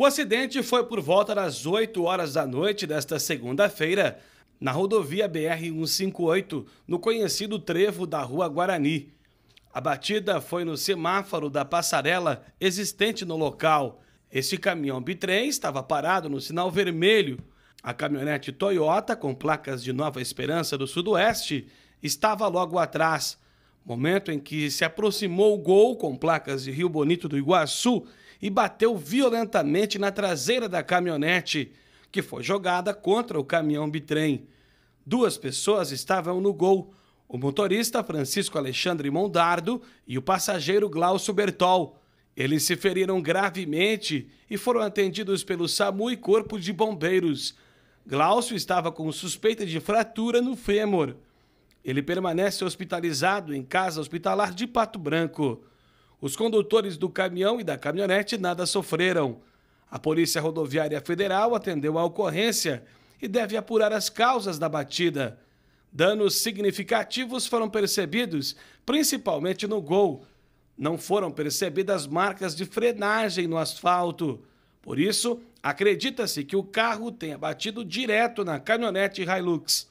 O acidente foi por volta das 8 horas da noite desta segunda-feira, na rodovia BR-158, no conhecido trevo da Rua Guarani. A batida foi no semáforo da passarela existente no local. Este caminhão bitrem estava parado no sinal vermelho. A caminhonete Toyota, com placas de Nova Esperança do Sudoeste, estava logo atrás. Momento em que se aproximou o gol com placas de Rio Bonito do Iguaçu e bateu violentamente na traseira da caminhonete, que foi jogada contra o caminhão bitrem. Duas pessoas estavam no gol: o motorista Francisco Alexandre Mondardo e o passageiro Glaucio Bertol. Eles se feriram gravemente e foram atendidos pelo SAMU e Corpo de Bombeiros. Glaucio estava com suspeita de fratura no fêmur. Ele permanece hospitalizado em casa hospitalar de Pato Branco. Os condutores do caminhão e da caminhonete nada sofreram. A Polícia Rodoviária Federal atendeu a ocorrência e deve apurar as causas da batida. Danos significativos foram percebidos, principalmente no gol. Não foram percebidas marcas de frenagem no asfalto. Por isso, acredita-se que o carro tenha batido direto na caminhonete Hilux.